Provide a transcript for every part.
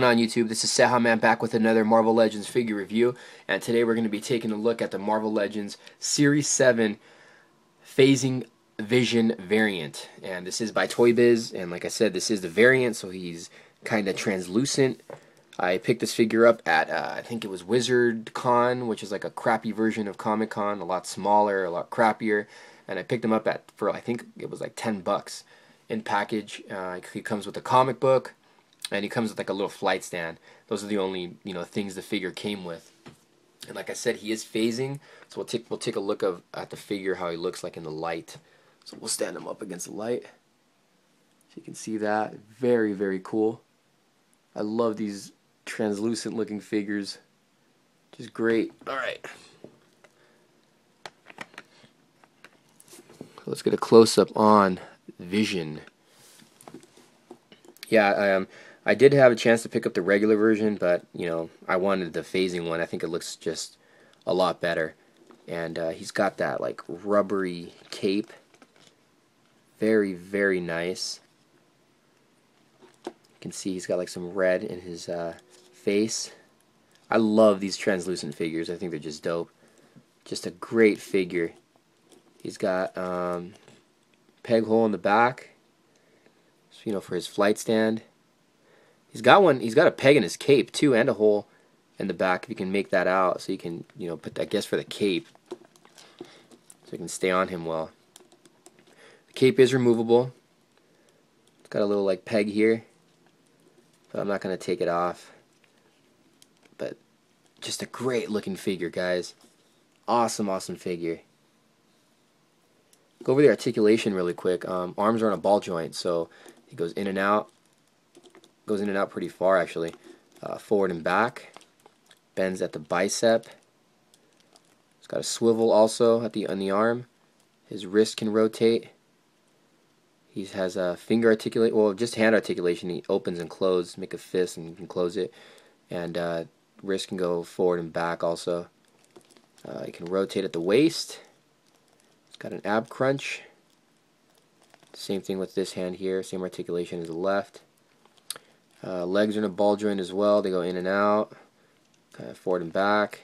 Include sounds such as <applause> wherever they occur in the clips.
going on YouTube? This is Saha Man back with another Marvel Legends figure review and today we're going to be taking a look at the Marvel Legends Series 7 Phasing Vision variant and this is by Toy Biz and like I said this is the variant so he's kind of translucent. I picked this figure up at uh, I think it was Wizard Con which is like a crappy version of Comic Con a lot smaller a lot crappier and I picked him up at for I think it was like 10 bucks in package. Uh, he comes with a comic book and he comes with like a little flight stand. Those are the only you know things the figure came with. And like I said, he is phasing, so we'll take we'll take a look of at the figure how he looks like in the light. So we'll stand him up against the light. So you can see that very very cool. I love these translucent looking figures, just great. All right. Let's get a close up on Vision. Yeah, I um, I did have a chance to pick up the regular version, but you know I wanted the phasing one. I think it looks just a lot better, and uh, he's got that like rubbery cape. Very very nice. You can see he's got like some red in his uh, face. I love these translucent figures. I think they're just dope. Just a great figure. He's got um, peg hole in the back, so, you know, for his flight stand. He's got one. He's got a peg in his cape too, and a hole in the back. If you can make that out, so you can you know put that guess for the cape, so it can stay on him well. The cape is removable. It's got a little like peg here, but I'm not gonna take it off. But just a great looking figure, guys. Awesome, awesome figure. Go over the articulation really quick. Um, arms are on a ball joint, so it goes in and out goes in and out pretty far actually. Uh, forward and back, bends at the bicep. It's got a swivel also at the on the arm. His wrist can rotate. He has a finger articulate, well, just hand articulation. He opens and closes, make a fist and can close it, and uh, wrist can go forward and back also. Uh, he can rotate at the waist. It's got an ab crunch. Same thing with this hand here, same articulation as the left. Uh, legs are in a ball joint as well. They go in and out, kind of forward and back.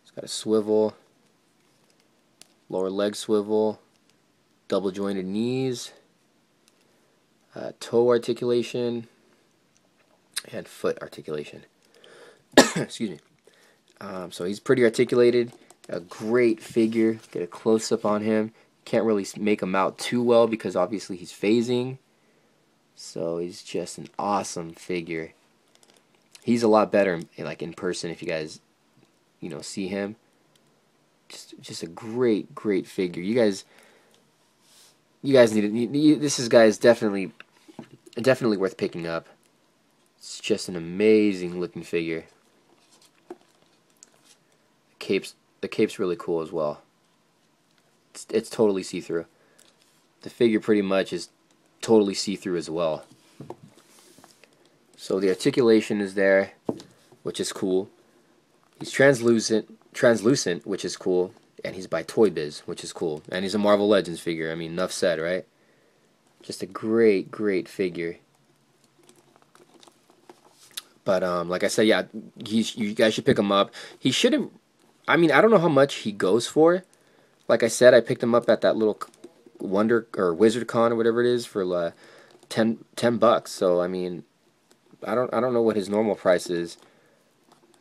It's got a swivel, lower leg swivel, double jointed knees, uh, toe articulation, and foot articulation. <coughs> Excuse me. Um, so he's pretty articulated, a great figure. Get a close up on him. Can't really make him out too well because obviously he's phasing. So he's just an awesome figure. He's a lot better like in person if you guys you know see him. Just just a great great figure. You guys you guys need it. This is guys definitely definitely worth picking up. It's just an amazing looking figure. The cape's the cape's really cool as well. It's, it's totally see through. The figure pretty much is totally see-through as well. So the articulation is there, which is cool. He's translucent, translucent, which is cool, and he's by Toy Biz, which is cool. And he's a Marvel Legends figure. I mean, enough said, right? Just a great, great figure. But um, like I said, yeah, he's, you guys should pick him up. He shouldn't. I mean, I don't know how much he goes for. Like I said, I picked him up at that little Wonder or WizardCon or whatever it is for uh, 10, 10 bucks. So I mean, I don't I don't know what his normal price is,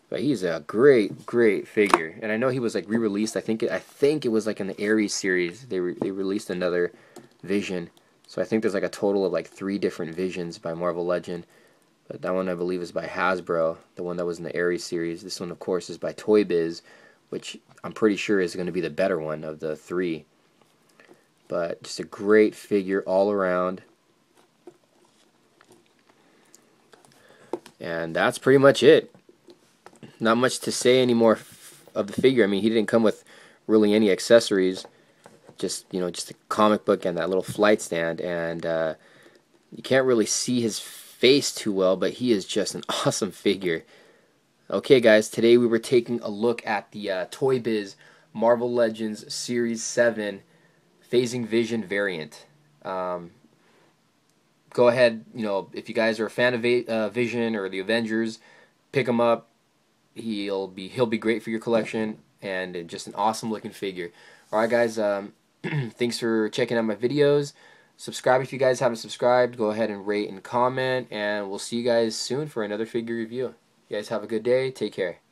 but he's a great great figure. And I know he was like re-released. I think it, I think it was like in the Aries series. They re- they released another Vision. So I think there's like a total of like three different Visions by Marvel Legend. But that one I believe is by Hasbro, the one that was in the Aries series. This one of course is by Toy Biz, which I'm pretty sure is going to be the better one of the three. But just a great figure all around. And that's pretty much it. Not much to say anymore of the figure. I mean, he didn't come with really any accessories. Just, you know, just a comic book and that little flight stand. And uh, you can't really see his face too well, but he is just an <laughs> awesome figure. Okay, guys, today we were taking a look at the uh, Toy Biz Marvel Legends Series 7 phasing vision variant. Um, go ahead, you know, if you guys are a fan of uh, Vision or the Avengers, pick him up. He'll be he'll be great for your collection and just an awesome looking figure. All right, guys. Um, <clears throat> thanks for checking out my videos. Subscribe if you guys haven't subscribed. Go ahead and rate and comment, and we'll see you guys soon for another figure review. You guys have a good day. Take care.